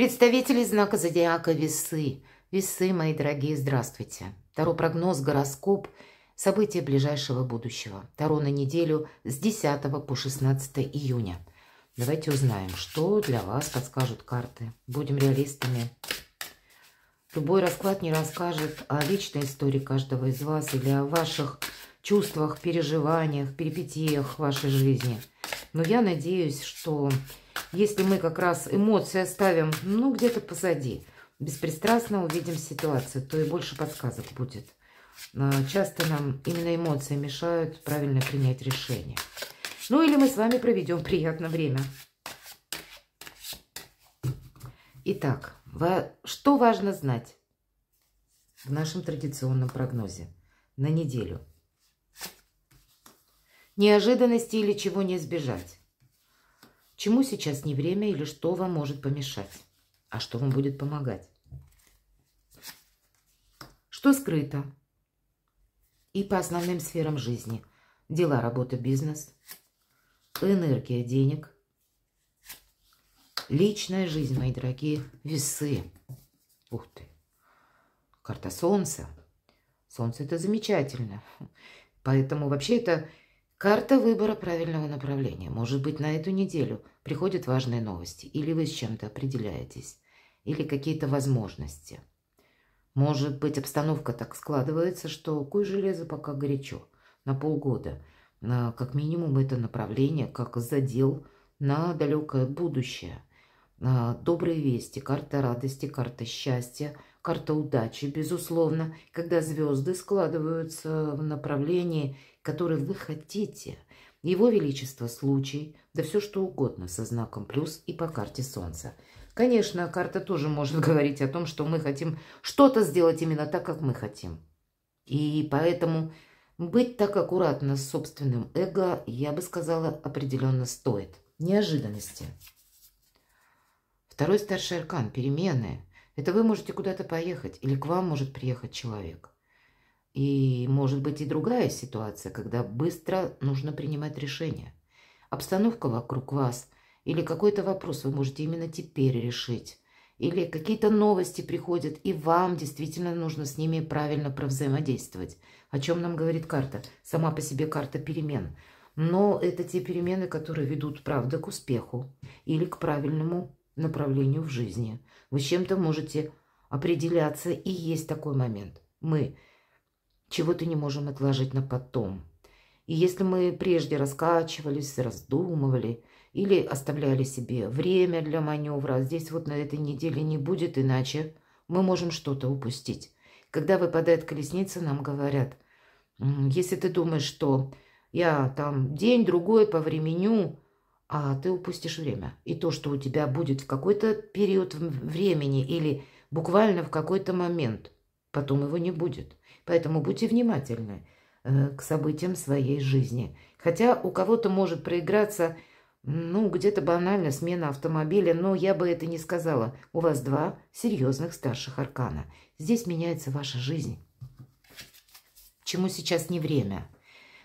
Представители знака зодиака Весы. Весы, мои дорогие, здравствуйте. Таро прогноз, гороскоп, события ближайшего будущего. Таро на неделю с 10 по 16 июня. Давайте узнаем, что для вас подскажут карты. Будем реалистами. Любой расклад не расскажет о личной истории каждого из вас или о ваших чувствах, переживаниях, перипетиях вашей жизни. Но я надеюсь, что если мы как раз эмоции оставим, ну, где-то позади, беспристрастно увидим ситуацию, то и больше подсказок будет. А, часто нам именно эмоции мешают правильно принять решение. Ну или мы с вами проведем приятное время. Итак, что важно знать в нашем традиционном прогнозе на неделю? Неожиданности или чего не избежать. Чему сейчас не время или что вам может помешать? А что вам будет помогать? Что скрыто? И по основным сферам жизни. Дела, работа, бизнес. Энергия, денег. Личная жизнь, мои дорогие весы. Ух ты. Карта Солнца. Солнце – это замечательно. Поэтому вообще это карта выбора правильного направления. Может быть, на эту неделю приходят важные новости, или вы с чем-то определяетесь, или какие-то возможности. Может быть, обстановка так складывается, что куй железо пока горячо, на полгода. На, как минимум, это направление, как задел на далекое будущее. На добрые вести, карта радости, карта счастья, карта удачи, безусловно, когда звезды складываются в направлении, которое вы хотите – его Величество, случай, да все что угодно со знаком плюс и по карте Солнца. Конечно, карта тоже может говорить о том, что мы хотим что-то сделать именно так, как мы хотим. И поэтому быть так аккуратно с собственным эго, я бы сказала, определенно стоит. Неожиданности. Второй старший аркан – перемены. Это вы можете куда-то поехать, или к вам может приехать человек. И может быть и другая ситуация, когда быстро нужно принимать решение. Обстановка вокруг вас или какой-то вопрос вы можете именно теперь решить. Или какие-то новости приходят, и вам действительно нужно с ними правильно провзаимодействовать. О чем нам говорит карта? Сама по себе карта перемен. Но это те перемены, которые ведут, правда, к успеху или к правильному направлению в жизни. Вы с чем-то можете определяться, и есть такой момент. Мы чего-то не можем отложить на потом. И если мы прежде раскачивались, раздумывали или оставляли себе время для маневра, здесь вот на этой неделе не будет, иначе мы можем что-то упустить. Когда выпадает колесница, нам говорят, если ты думаешь, что я там день-другой по времени, а ты упустишь время. И то, что у тебя будет в какой-то период времени или буквально в какой-то момент – потом его не будет. Поэтому будьте внимательны э, к событиям своей жизни. Хотя у кого-то может проиграться, ну, где-то банально смена автомобиля, но я бы это не сказала. У вас два серьезных старших аркана. Здесь меняется ваша жизнь. Чему сейчас не время?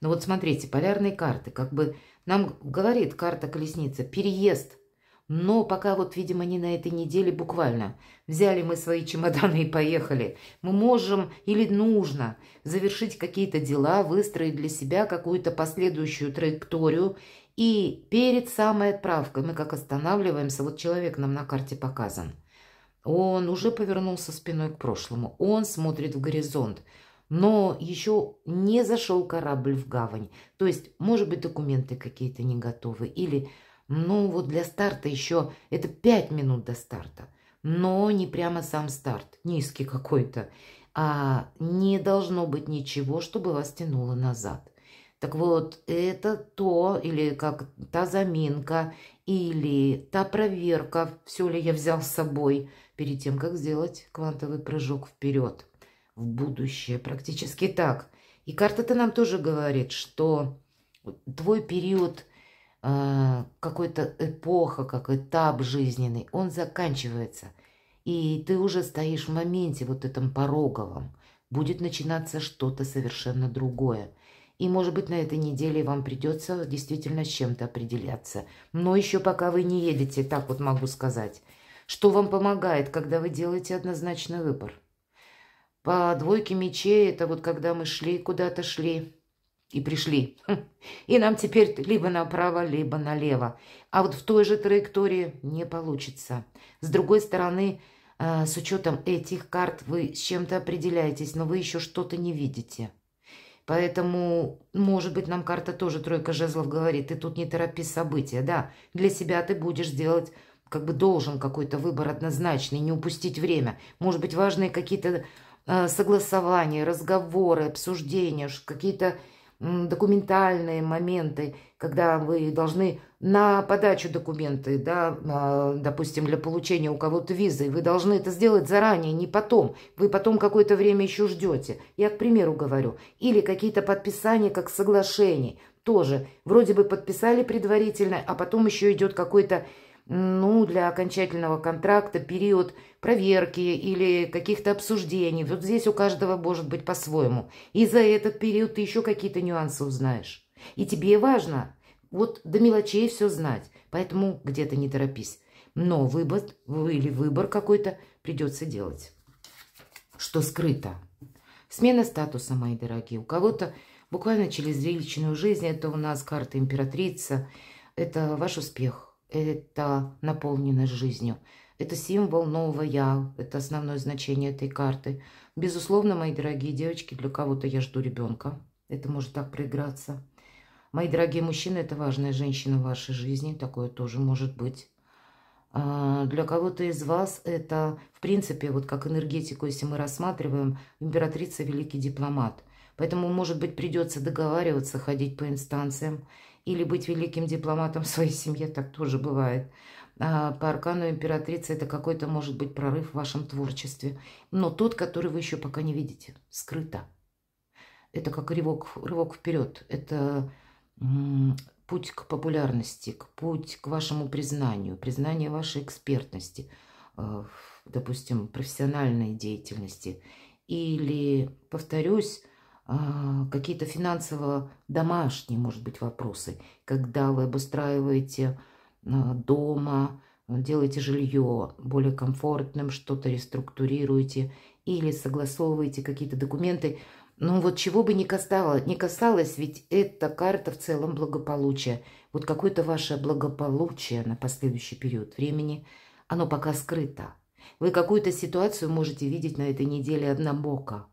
Но ну, вот смотрите, полярные карты, как бы нам говорит карта колесница, переезд – но пока вот, видимо, не на этой неделе буквально. Взяли мы свои чемоданы и поехали. Мы можем или нужно завершить какие-то дела, выстроить для себя какую-то последующую траекторию. И перед самой отправкой мы как останавливаемся, вот человек нам на карте показан. Он уже повернулся спиной к прошлому. Он смотрит в горизонт но еще не зашел корабль в гавань. То есть, может быть, документы какие-то не готовы или ну, вот для старта еще это 5 минут до старта. Но не прямо сам старт, низкий какой-то. А не должно быть ничего, чтобы вас тянуло назад. Так вот, это то, или как та заминка, или та проверка, все ли я взял с собой перед тем, как сделать квантовый прыжок вперед, в будущее, практически так. И карта-то нам тоже говорит, что твой период а, какой-то эпоха, как этап жизненный, он заканчивается. И ты уже стоишь в моменте вот этом пороговом. Будет начинаться что-то совершенно другое. И, может быть, на этой неделе вам придется действительно с чем-то определяться. Но еще пока вы не едете, так вот могу сказать. Что вам помогает, когда вы делаете однозначный выбор? По двойке мечей, это вот когда мы шли, куда-то шли, и пришли. Хм. И нам теперь либо направо, либо налево. А вот в той же траектории не получится. С другой стороны, э, с учетом этих карт вы с чем-то определяетесь, но вы еще что-то не видите. Поэтому, может быть, нам карта тоже тройка жезлов говорит, ты тут не торопи события, да. Для себя ты будешь делать, как бы должен какой-то выбор однозначный, не упустить время. Может быть, важные какие-то э, согласования, разговоры, обсуждения, какие-то документальные моменты, когда вы должны на подачу документы, да, а, допустим, для получения у кого-то визы, вы должны это сделать заранее, не потом. Вы потом какое-то время еще ждете. Я, к примеру, говорю. Или какие-то подписания, как соглашений. Тоже вроде бы подписали предварительно, а потом еще идет какой-то ну, для окончательного контракта период проверки или каких-то обсуждений. Вот здесь у каждого может быть по-своему. И за этот период ты еще какие-то нюансы узнаешь. И тебе важно вот до мелочей все знать. Поэтому где-то не торопись. Но выбор или выбор какой-то придется делать. Что скрыто? Смена статуса, мои дорогие. У кого-то буквально через личную жизнь это у нас карта императрица. Это ваш успех это наполнено жизнью. Это символ нового «я», это основное значение этой карты. Безусловно, мои дорогие девочки, для кого-то я жду ребенка. Это может так проиграться. Мои дорогие мужчины, это важная женщина в вашей жизни, такое тоже может быть. А, для кого-то из вас это, в принципе, вот как энергетику, если мы рассматриваем, императрица – великий дипломат. Поэтому, может быть, придется договариваться, ходить по инстанциям или быть великим дипломатом в своей семье, так тоже бывает. А по аркану императрицы это какой-то, может быть, прорыв в вашем творчестве, но тот, который вы еще пока не видите, скрыто. Это как рывок, рывок вперед, это путь к популярности, к путь к вашему признанию, признание вашей экспертности, э, допустим, профессиональной деятельности. Или, повторюсь, а, какие-то финансово домашние, может быть, вопросы, когда вы обустраиваете а, дома, делаете жилье более комфортным, что-то реструктурируете или согласовываете какие-то документы. Ну вот чего бы ни касалось, ни касалось, ведь эта карта в целом благополучия. Вот какое-то ваше благополучие на последующий период времени, оно пока скрыто. Вы какую-то ситуацию можете видеть на этой неделе однобоко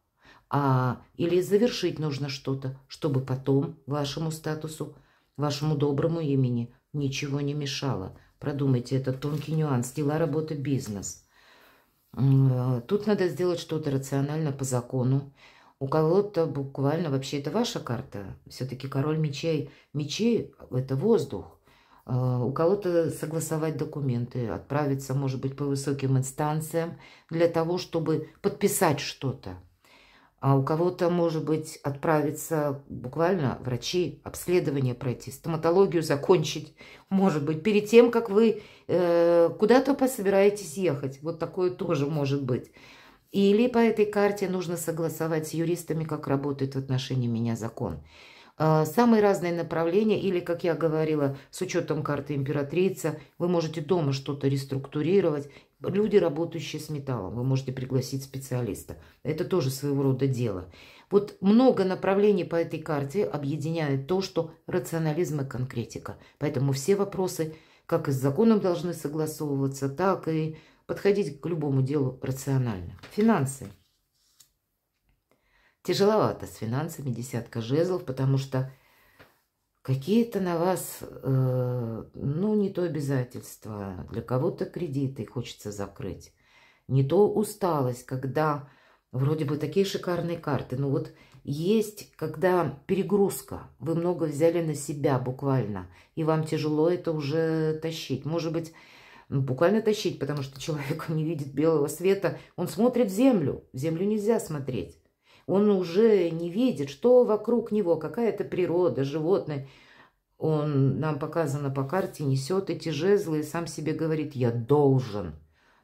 а, или завершить нужно что-то, чтобы потом вашему статусу, вашему доброму имени ничего не мешало. Продумайте этот тонкий нюанс. Дела, работа, бизнес. А, тут надо сделать что-то рационально по закону. У кого-то буквально вообще это ваша карта. Все-таки король мечей. Мечей – это воздух. А, у кого-то согласовать документы, отправиться, может быть, по высоким инстанциям для того, чтобы подписать что-то а у кого-то, может быть, отправиться буквально врачи, обследование пройти, стоматологию закончить, может быть, перед тем, как вы э, куда-то пособираетесь ехать. Вот такое тоже может быть. Или по этой карте нужно согласовать с юристами, как работает в отношении меня закон. Э, самые разные направления, или, как я говорила, с учетом карты императрица, вы можете дома что-то реструктурировать люди, работающие с металлом. Вы можете пригласить специалиста. Это тоже своего рода дело. Вот много направлений по этой карте объединяет то, что рационализм и конкретика. Поэтому все вопросы как и с законом должны согласовываться, так и подходить к любому делу рационально. Финансы. Тяжеловато с финансами, десятка жезлов, потому что Какие-то на вас, э, ну, не то обязательства, для кого-то кредиты хочется закрыть, не то усталость, когда вроде бы такие шикарные карты, но ну вот есть, когда перегрузка, вы много взяли на себя буквально, и вам тяжело это уже тащить. Может быть, ну, буквально тащить, потому что человек не видит белого света, он смотрит в землю, в землю нельзя смотреть. Он уже не видит, что вокруг него, какая-то природа, животное. Он, нам показано по карте, несет эти жезлы и сам себе говорит «я должен».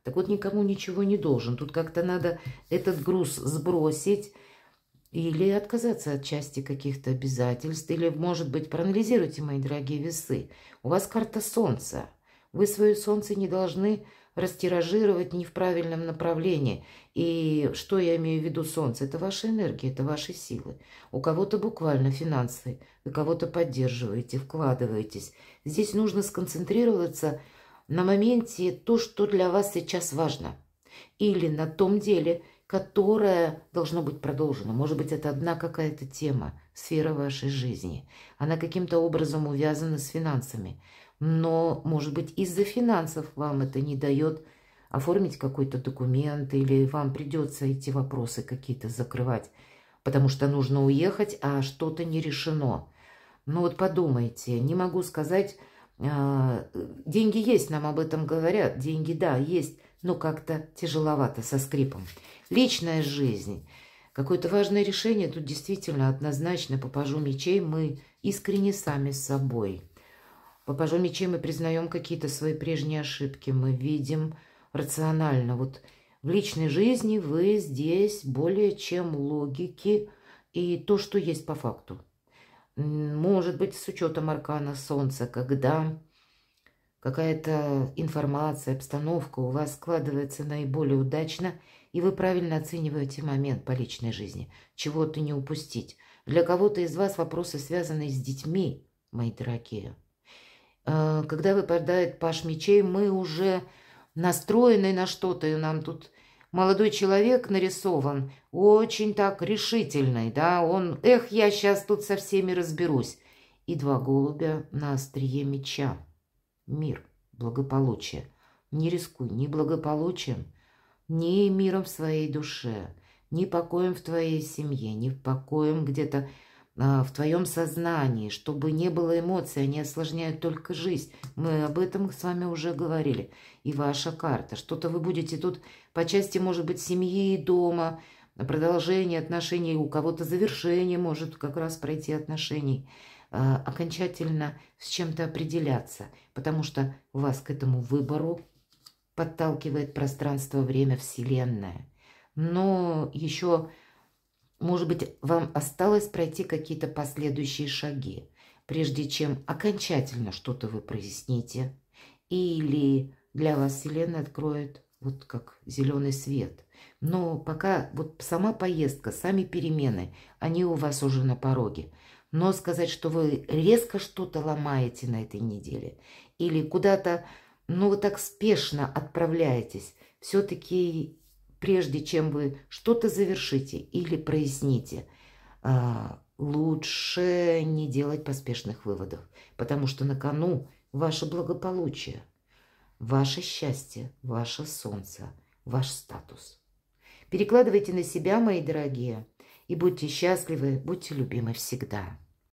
Так вот, никому ничего не должен. Тут как-то надо этот груз сбросить или отказаться от части каких-то обязательств, или, может быть, проанализируйте, мои дорогие весы. У вас карта солнца. Вы свое солнце не должны растиражировать не в правильном направлении. И что я имею в виду солнце? Это ваша энергия, это ваши силы. У кого-то буквально финансы, вы кого-то поддерживаете, вкладываетесь. Здесь нужно сконцентрироваться на моменте то, что для вас сейчас важно. Или на том деле, которое должно быть продолжено. Может быть, это одна какая-то тема, сфера вашей жизни. Она каким-то образом увязана с финансами но, может быть, из-за финансов вам это не дает оформить какой-то документ или вам придется эти вопросы какие-то закрывать, потому что нужно уехать, а что-то не решено. Ну вот подумайте, не могу сказать, э, деньги есть, нам об этом говорят, деньги, да, есть, но как-то тяжеловато, со скрипом. Личная жизнь. Какое-то важное решение тут действительно однозначно по пажу мечей мы искренне сами с собой – в «Попажу мечей» мы признаем какие-то свои прежние ошибки, мы видим рационально. Вот в личной жизни вы здесь более чем логики и то, что есть по факту. Может быть, с учетом аркана Солнца, когда какая-то информация, обстановка у вас складывается наиболее удачно, и вы правильно оцениваете момент по личной жизни, чего-то не упустить. Для кого-то из вас вопросы связаны с детьми, мои дорогие. Э, когда выпадает паш мечей, мы уже настроены на что-то, и нам тут молодой человек нарисован, очень так решительный, да, он, эх, я сейчас тут со всеми разберусь. И два голубя на острие меча. Мир, благополучие. Не рискуй ни благополучием, ни миром в своей душе, ни покоем в твоей семье, ни покоем где-то а, в твоем сознании, чтобы не было эмоций, они осложняют только жизнь. Мы об этом с вами уже говорили. И ваша карта. Что-то вы будете тут по части, может быть, семьи и дома, продолжение отношений, у кого-то завершение может как раз пройти отношений, а, окончательно с чем-то определяться, потому что вас к этому выбору подталкивает пространство, время, Вселенная. Но еще может быть, вам осталось пройти какие-то последующие шаги, прежде чем окончательно что-то вы проясните. Или для вас Вселенная откроет вот как зеленый свет. Но пока вот сама поездка, сами перемены, они у вас уже на пороге. Но сказать, что вы резко что-то ломаете на этой неделе или куда-то, ну, вот так спешно отправляетесь, все-таки прежде чем вы что-то завершите или проясните, а, лучше не делать поспешных выводов, потому что на кону ваше благополучие, ваше счастье, ваше солнце, ваш статус. Перекладывайте на себя, мои дорогие, и будьте счастливы, будьте любимы всегда.